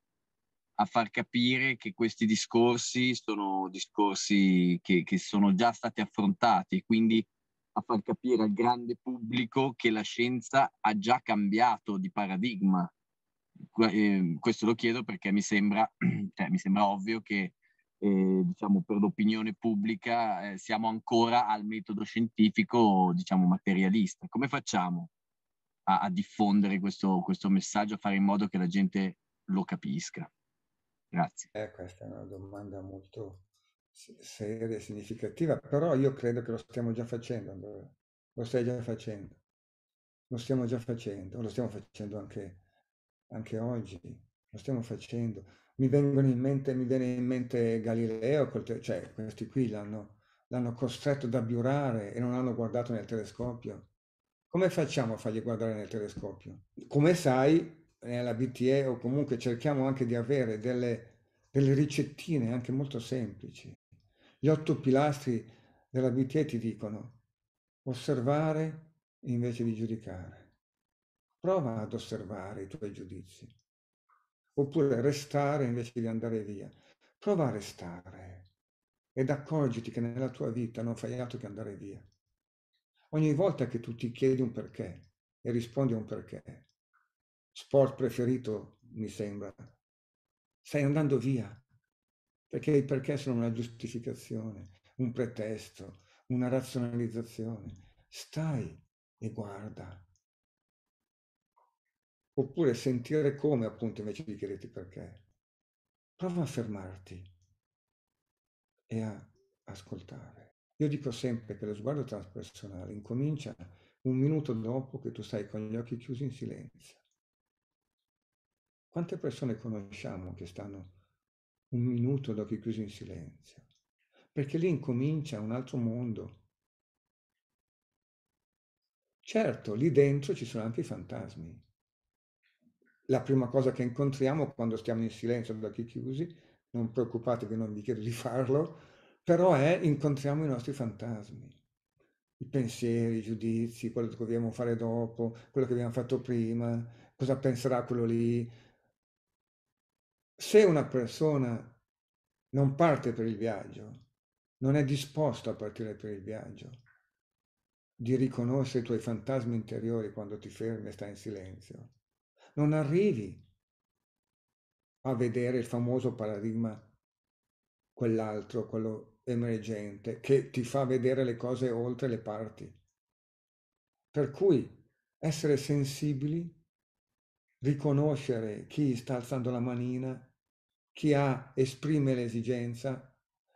a far capire che questi discorsi sono discorsi che, che sono già stati affrontati quindi a far capire al grande pubblico che la scienza ha già cambiato di paradigma? Ehm, questo lo chiedo perché mi sembra, <clears throat> cioè, mi sembra ovvio che eh, diciamo, per l'opinione pubblica eh, siamo ancora al metodo scientifico diciamo, materialista. Come facciamo a, a diffondere questo, questo, messaggio, a fare in modo che la gente lo capisca? Grazie. Eh, questa è una domanda molto seria e significativa, però io credo che lo stiamo già facendo, Lo stai già facendo. Lo stiamo già facendo, lo stiamo facendo anche anche oggi, lo stiamo facendo. Mi, vengono in mente, mi viene in mente Galileo, cioè questi qui l'hanno, l'hanno costretto ad abbiurare e non hanno guardato nel telescopio. Come facciamo a fargli guardare nel telescopio? Come sai, nella BTE o comunque cerchiamo anche di avere delle, delle ricettine anche molto semplici. Gli otto pilastri della BTE ti dicono osservare invece di giudicare prova ad osservare i tuoi giudizi. Oppure restare invece di andare via. Prova a restare ed accorgiti che nella tua vita non fai altro che andare via. Ogni volta che tu ti chiedi un perché e rispondi a un perché, sport preferito mi sembra, stai andando via, perché i perché sono una giustificazione, un pretesto, una razionalizzazione. Stai e guarda oppure sentire come appunto invece di chiederti perché. Prova a fermarti e a ascoltare. Io dico sempre che lo sguardo transpersonale incomincia un minuto dopo che tu stai con gli occhi chiusi in silenzio. Quante persone conosciamo che stanno un minuto d'occhi chiusi in silenzio? Perché lì incomincia un altro mondo. Certo, lì dentro ci sono anche i fantasmi, la prima cosa che incontriamo quando stiamo in silenzio da chi chiusi, non preoccupatevi, non vi chiedo di farlo, però è incontriamo i nostri fantasmi, i pensieri, i giudizi, quello che dobbiamo fare dopo, quello che abbiamo fatto prima, cosa penserà quello lì. Se una persona non parte per il viaggio, non è disposta a partire per il viaggio, di riconoscere i tuoi fantasmi interiori quando ti fermi e stai in silenzio, non arrivi a vedere il famoso paradigma, quell'altro, quello emergente, che ti fa vedere le cose oltre le parti. Per cui essere sensibili, riconoscere chi sta alzando la manina, chi ha, esprime l'esigenza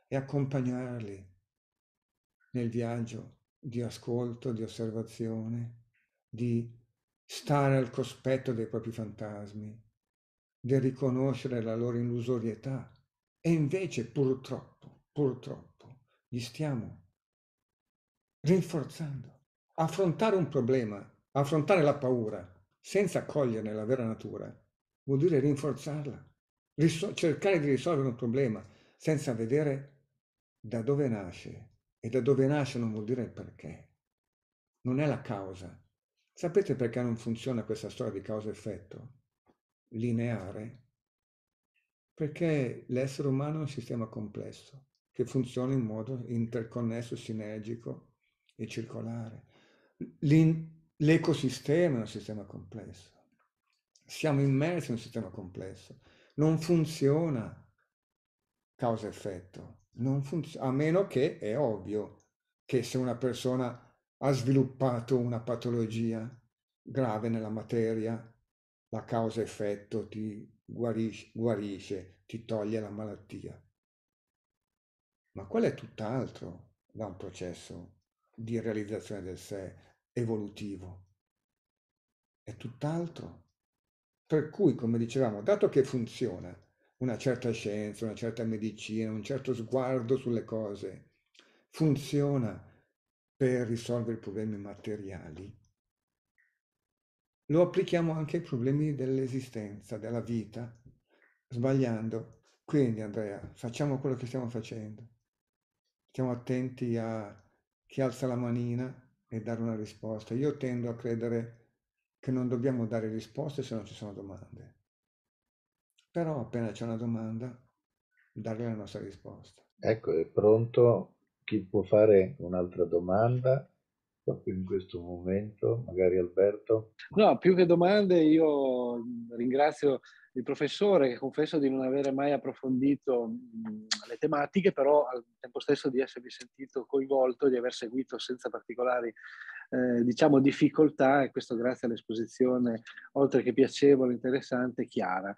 e accompagnarli nel viaggio di ascolto, di osservazione, di stare al cospetto dei propri fantasmi, del riconoscere la loro illusorietà. E invece purtroppo, purtroppo, li stiamo rinforzando. Affrontare un problema, affrontare la paura, senza coglierne la vera natura, vuol dire rinforzarla, riso- cercare di risolvere un problema senza vedere da dove nasce. E da dove nasce non vuol dire il perché. Non è la causa, Sapete perché non funziona questa storia di causa-effetto lineare? Perché l'essere umano è un sistema complesso che funziona in modo interconnesso, sinergico e circolare. L'ecosistema è un sistema complesso. Siamo immersi in un sistema complesso. Non funziona causa-effetto, non a meno che è ovvio che se una persona ha sviluppato una patologia grave nella materia, la causa-effetto ti guarisce, guarisce, ti toglie la malattia. Ma quello è tutt'altro da un processo di realizzazione del sé evolutivo. È tutt'altro. Per cui, come dicevamo, dato che funziona una certa scienza, una certa medicina, un certo sguardo sulle cose, funziona per risolvere problemi materiali, lo applichiamo anche ai problemi dell'esistenza, della vita, sbagliando. Quindi Andrea, facciamo quello che stiamo facendo. Stiamo attenti a chi alza la manina e dare una risposta. Io tendo a credere che non dobbiamo dare risposte se non ci sono domande. Però appena c'è una domanda, dare la nostra risposta. Ecco, è pronto chi può fare un'altra domanda? Proprio in questo momento, magari Alberto? No, più che domande io ringrazio il professore che confesso di non avere mai approfondito le tematiche, però al tempo stesso di essermi sentito coinvolto, di aver seguito senza particolari eh, diciamo difficoltà e questo grazie all'esposizione oltre che piacevole, interessante, chiara.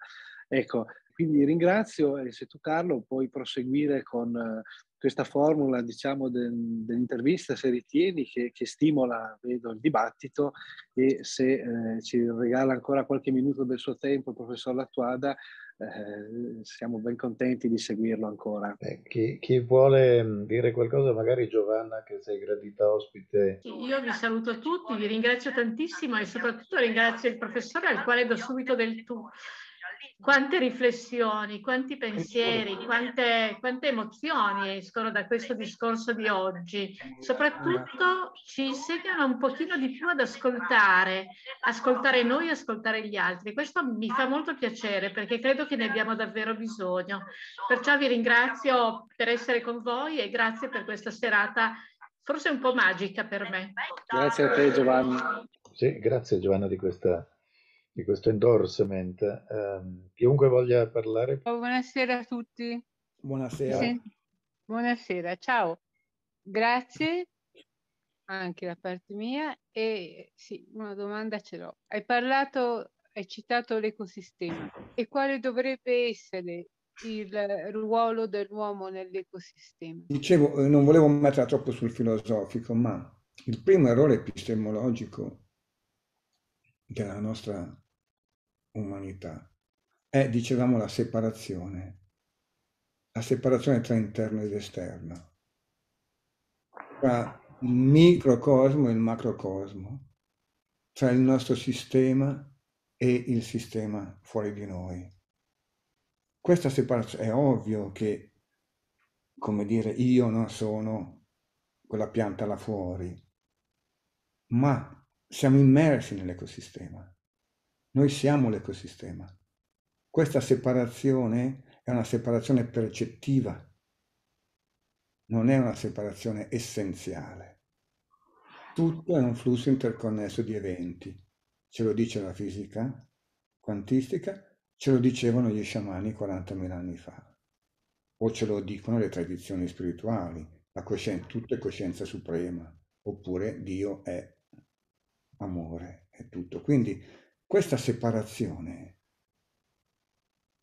Ecco, quindi ringrazio e se tu Carlo puoi proseguire con eh, questa formula diciamo, de, dell'intervista, se ritieni, che, che, stimola vedo, il dibattito e se eh, ci regala ancora qualche minuto del suo tempo il professor Lattuada, eh, siamo ben contenti di seguirlo ancora. Eh, chi, chi, vuole mm, dire qualcosa, magari Giovanna che sei gradita ospite. Io vi saluto tutti, vi ringrazio tantissimo e soprattutto ringrazio il professore al quale do subito del tu quante riflessioni, quanti pensieri, quante, quante, emozioni escono da questo discorso di oggi. Soprattutto ci insegnano un pochino di più ad ascoltare, ascoltare noi, ascoltare gli altri. Questo mi fa molto piacere perché credo che ne abbiamo davvero bisogno. Perciò vi ringrazio per essere con voi e grazie per questa serata forse un po' magica per me. Grazie a te Giovanni. Sì, grazie Giovanna di questa di questo endorsement. Um, chiunque voglia parlare. Oh, buonasera a tutti. Buonasera. Sì. Buonasera, ciao. Grazie anche da parte mia e sì, una domanda ce l'ho. Hai parlato, hai citato l'ecosistema e quale dovrebbe essere il ruolo dell'uomo nell'ecosistema? Dicevo, eh, non volevo mettere troppo sul filosofico, ma il primo errore epistemologico della nostra umanità è, dicevamo, la separazione, la separazione tra interno ed esterno, tra il microcosmo e il macrocosmo, tra il nostro sistema e il sistema fuori di noi. Questa separazione è ovvio che, come dire, io non sono quella pianta là fuori, ma siamo immersi nell'ecosistema noi siamo l'ecosistema. Questa separazione è una separazione percettiva, non è una separazione essenziale. Tutto è un flusso interconnesso di eventi. Ce lo dice la fisica quantistica, ce lo dicevano gli sciamani 40.000 anni fa, o ce lo dicono le tradizioni spirituali, la coscienza, tutto è coscienza suprema, oppure Dio è amore, è tutto. Quindi questa separazione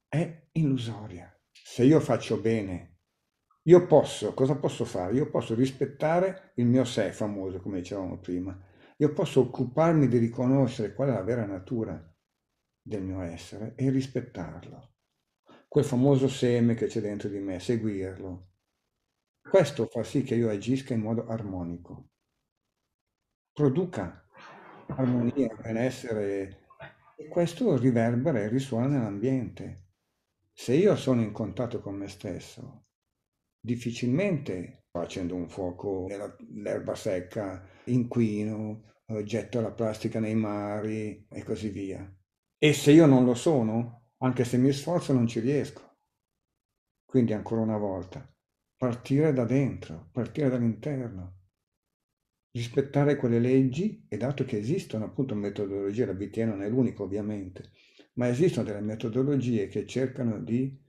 è illusoria. Se io faccio bene, io posso, cosa posso fare? Io posso rispettare il mio sé famoso, come dicevamo prima. Io posso occuparmi di riconoscere qual è la vera natura del mio essere e rispettarlo. Quel famoso seme che c'è dentro di me, seguirlo. Questo fa sì che io agisca in modo armonico, produca armonia, benessere, e questo riverbera e risuona nell'ambiente. Se io sono in contatto con me stesso, difficilmente accendo un fuoco nell'erba secca, inquino, eh, getto la plastica nei mari e così via. E se io non lo sono, anche se mi sforzo non ci riesco. Quindi ancora una volta, partire da dentro, partire dall'interno, rispettare quelle leggi e dato che esistono appunto metodologie, la BTE non è l'unica ovviamente, ma esistono delle metodologie che cercano di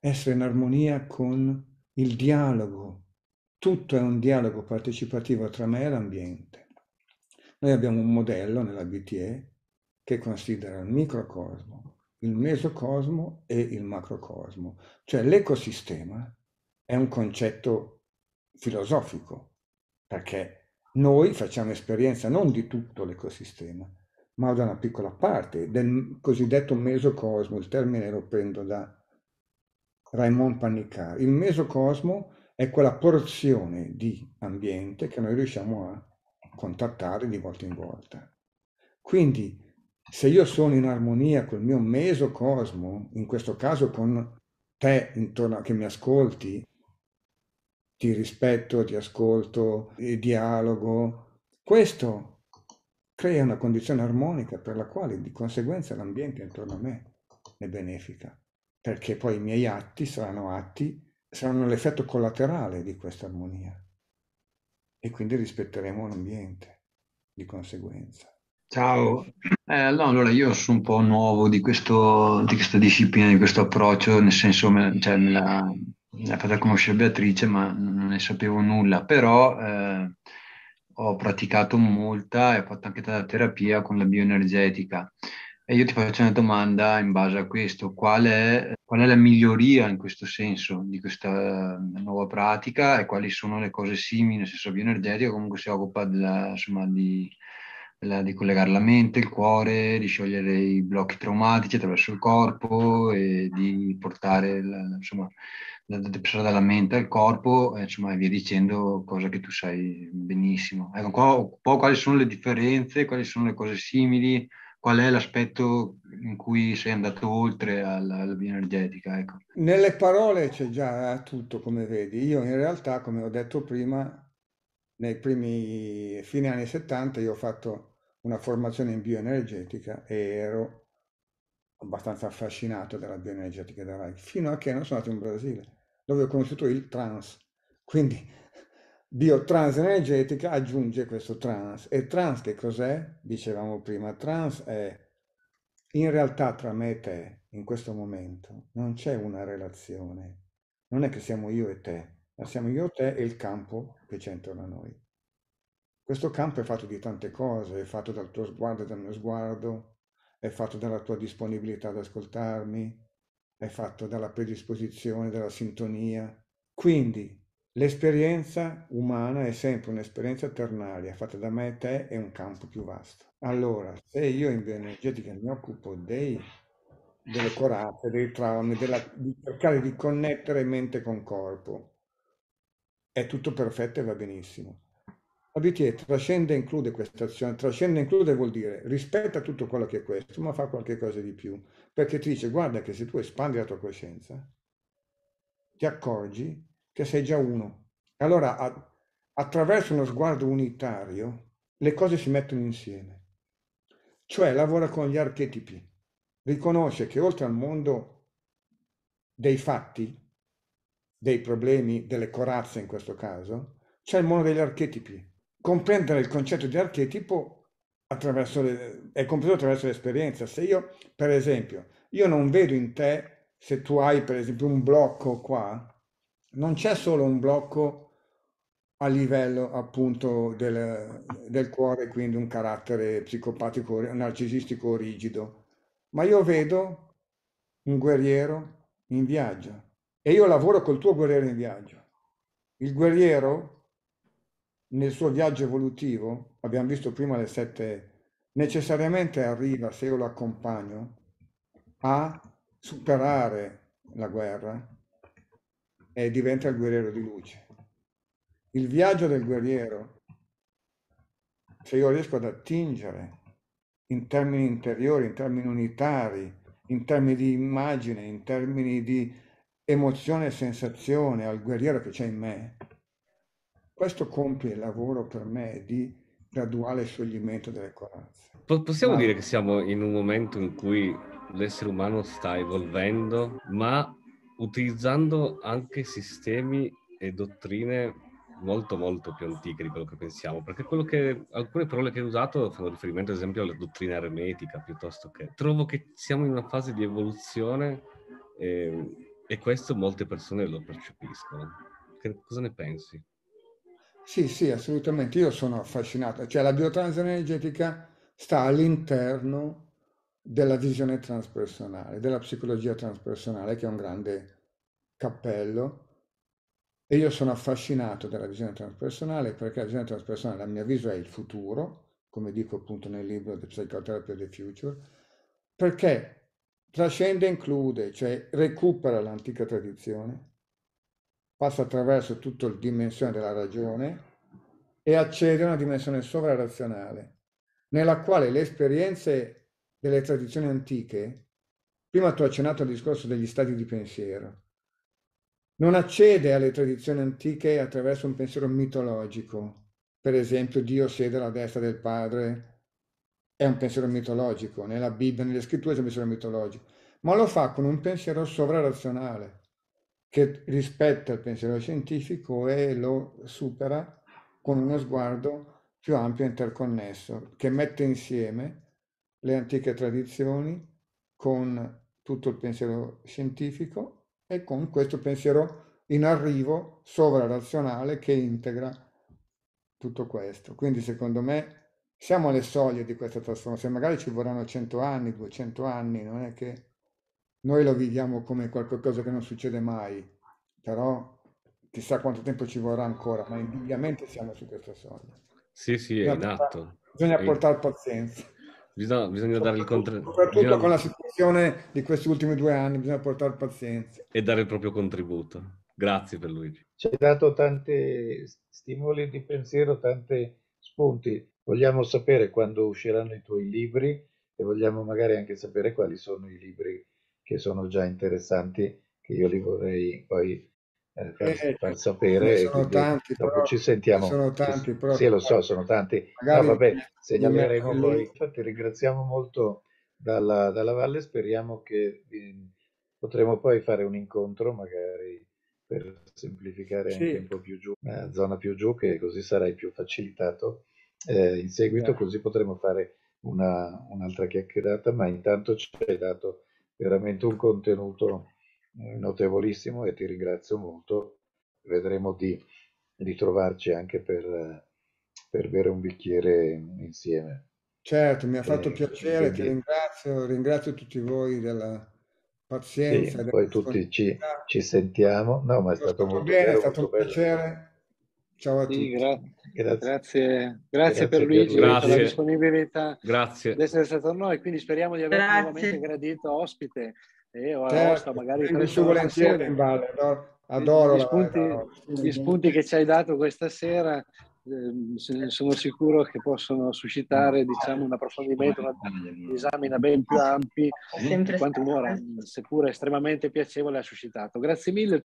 essere in armonia con il dialogo. Tutto è un dialogo partecipativo tra me e l'ambiente. Noi abbiamo un modello nella BTE che considera il microcosmo, il mesocosmo e il macrocosmo, cioè l'ecosistema è un concetto filosofico, perché noi facciamo esperienza non di tutto l'ecosistema, ma da una piccola parte del cosiddetto mesocosmo, il termine lo prendo da Raymond Panicard. Il mesocosmo è quella porzione di ambiente che noi riusciamo a contattare di volta in volta. Quindi se io sono in armonia col mio mesocosmo, in questo caso con te intorno a che mi ascolti, di rispetto, di ascolto, di dialogo. Questo crea una condizione armonica per la quale di conseguenza l'ambiente intorno a me è benefica, perché poi i miei atti saranno atti, saranno l'effetto collaterale di questa armonia e quindi rispetteremo l'ambiente di conseguenza. Ciao, eh, allora io sono un po' nuovo di, questo, di questa disciplina, di questo approccio, nel senso cioè, nella, la fatta conoscere Beatrice, ma non ne sapevo nulla, però eh, ho praticato molta e ho fatto anche tanta terapia con la bioenergetica. E io ti faccio una domanda in base a questo, qual è, qual è la miglioria in questo senso di questa eh, nuova pratica e quali sono le cose simili, nel senso bioenergetico comunque si occupa della, insomma, di, della, di collegare la mente, il cuore, di sciogliere i blocchi traumatici attraverso il corpo e di portare la, insomma, persona dalla mente al corpo, eh, insomma, e via dicendo, cosa che tu sai benissimo. Ecco, qua, un po' quali sono le differenze, quali sono le cose simili, qual è l'aspetto in cui sei andato oltre alla, alla bioenergetica? Ecco. Nelle parole c'è già tutto, come vedi. Io in realtà, come ho detto prima, nei primi fine anni 70 io ho fatto una formazione in bioenergetica e ero abbastanza affascinato dalla bioenergetica e dalla fino a che non sono andato in Brasile dove ho conosciuto il trans. Quindi Dio energetica aggiunge questo trans. E trans che cos'è? Dicevamo prima, trans è in realtà tra me e te in questo momento non c'è una relazione. Non è che siamo io e te, ma siamo io e te e il campo che c'è intorno a noi. Questo campo è fatto di tante cose, è fatto dal tuo sguardo e dal mio sguardo, è fatto dalla tua disponibilità ad ascoltarmi, è fatto dalla predisposizione, dalla sintonia. Quindi l'esperienza umana è sempre un'esperienza ternaria, fatta da me e te è un campo più vasto. Allora, se io in bioenergetica mi occupo dei, delle corazze, dei traumi, della, di cercare di connettere mente con corpo, è tutto perfetto e va benissimo. La BTE trascende e include questa azione, trascende e include vuol dire rispetta tutto quello che è questo, ma fa qualche cosa di più perché ti dice guarda che se tu espandi la tua coscienza ti accorgi che sei già uno. Allora a, attraverso uno sguardo unitario le cose si mettono insieme, cioè lavora con gli archetipi, riconosce che oltre al mondo dei fatti, dei problemi, delle corazze in questo caso, c'è il mondo degli archetipi. Comprendere il concetto di archetipo attraverso le, è compreso attraverso l'esperienza. Se io, per esempio, io non vedo in te, se tu hai per esempio un blocco qua, non c'è solo un blocco a livello appunto del, del cuore, quindi un carattere psicopatico, narcisistico rigido, ma io vedo un guerriero in viaggio e io lavoro col tuo guerriero in viaggio. Il guerriero nel suo viaggio evolutivo abbiamo visto prima le sette, necessariamente arriva, se io lo accompagno, a superare la guerra e diventa il guerriero di luce. Il viaggio del guerriero, se io riesco ad attingere in termini interiori, in termini unitari, in termini di immagine, in termini di emozione e sensazione al guerriero che c'è in me, questo compie il lavoro per me di graduale scioglimento delle corazze. possiamo ah. dire che siamo in un momento in cui l'essere umano sta evolvendo, ma utilizzando anche sistemi e dottrine molto molto più antiche di quello che pensiamo, perché quello che, alcune parole che hai usato fanno riferimento ad esempio alla dottrina ermetica piuttosto che... Trovo che siamo in una fase di evoluzione eh, e questo molte persone lo percepiscono. Che, cosa ne pensi? Sì, sì, assolutamente. Io sono affascinato. Cioè la biotrans energetica sta all'interno della visione transpersonale, della psicologia transpersonale, che è un grande cappello. E io sono affascinato dalla visione transpersonale perché la visione transpersonale, a mio avviso, è il futuro, come dico appunto nel libro The Psychotherapy of the Future, perché trascende e include, cioè recupera l'antica tradizione, passa attraverso tutta la dimensione della ragione e accede a una dimensione sovrarazionale, nella quale le esperienze delle tradizioni antiche, prima tu hai accennato al discorso degli stati di pensiero, non accede alle tradizioni antiche attraverso un pensiero mitologico, per esempio Dio siede alla destra del Padre, è un pensiero mitologico, nella Bibbia, nelle scritture c'è un pensiero mitologico, ma lo fa con un pensiero sovrarazionale che rispetta il pensiero scientifico e lo supera con uno sguardo più ampio e interconnesso, che mette insieme le antiche tradizioni con tutto il pensiero scientifico e con questo pensiero in arrivo sovrarazionale che integra tutto questo. Quindi secondo me siamo alle soglie di questa trasformazione, magari ci vorranno 100 anni, 200 anni, non è che noi lo viviamo come qualcosa che non succede mai, però chissà quanto tempo ci vorrà ancora, ma indubbiamente siamo su questa soglia. Sì, sì, è esatto. bisogna portare pazienza. Bisogna, bisogna dare il contributo. Soprattutto bisogna... con la situazione di questi ultimi due anni, bisogna portare pazienza. E dare il proprio contributo. Grazie per Luigi. Ci hai dato tanti stimoli di pensiero, tanti spunti. Vogliamo sapere quando usciranno i tuoi libri e vogliamo magari anche sapere quali sono i libri che sono già interessanti, che io li vorrei poi eh, far, eh, far, sapere. Sono tanti, dopo però, ci sentiamo. Sono tanti, però, sì, lo so, sono tanti. No, vabbè, segnaleremo magari... poi. Infatti ringraziamo molto dalla, dalla Valle, speriamo che eh, potremo poi fare un incontro magari per semplificare sì. anche un po' più giù, una zona più giù, che così sarai più facilitato. Eh, in seguito, certo. così potremo fare una, un'altra chiacchierata, ma intanto ci hai dato veramente un contenuto eh, notevolissimo e ti ringrazio molto. Vedremo di, di trovarci anche per, per, bere un bicchiere insieme. Certo, mi ha eh, fatto eh, piacere, quindi... ti ringrazio, ringrazio tutti voi della pazienza. Sì, poi tutti ci, ci, sentiamo. No, ma è stato, stato molto bene, è stato un piacere. Ciao a sì, tutti. Gra- grazie. Grazie, grazie, per Luigi, grazie. per la disponibilità grazie. di essere stato con noi. Quindi speriamo di aver nuovamente gradito ospite eh, o a certo, Rosta, magari. Spesso volentieri, vale, no? adoro. Gli, la, spunti, no. gli spunti che ci hai dato questa sera ehm, sono sicuro che possono suscitare diciamo, un approfondimento, un'esamina ben più ampi di quanto un'ora, seppur estremamente piacevole, ha suscitato. Grazie mille.